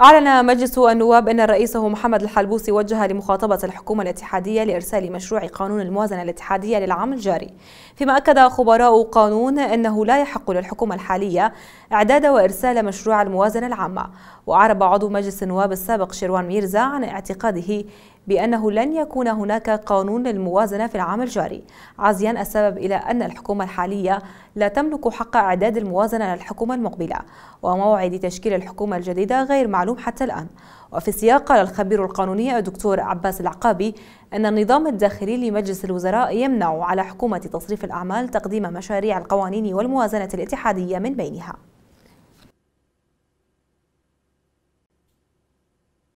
أعلن مجلس النواب أن رئيسه محمد الحلبوسي وجه لمخاطبة الحكومة الاتحادية لإرسال مشروع قانون الموازنة الاتحادية للعام الجاري فيما أكد خبراء قانون أنه لا يحق للحكومة الحالية إعداد وإرسال مشروع الموازنة العامة وأعرب عضو مجلس النواب السابق شيروان ميرزا عن اعتقاده بأنه لن يكون هناك قانون للموازنة في العام الجاري عزيا السبب إلى أن الحكومة الحالية لا تملك حق إعداد الموازنة للحكومة المقبلة وموعد تشكيل الحكومة الجديدة غير معلوم حتى الآن وفي السياق قال الخبير القانوني الدكتور عباس العقابي أن النظام الداخلي لمجلس الوزراء يمنع على حكومة تصريف الأعمال تقديم مشاريع القوانين والموازنة الاتحادية من بينها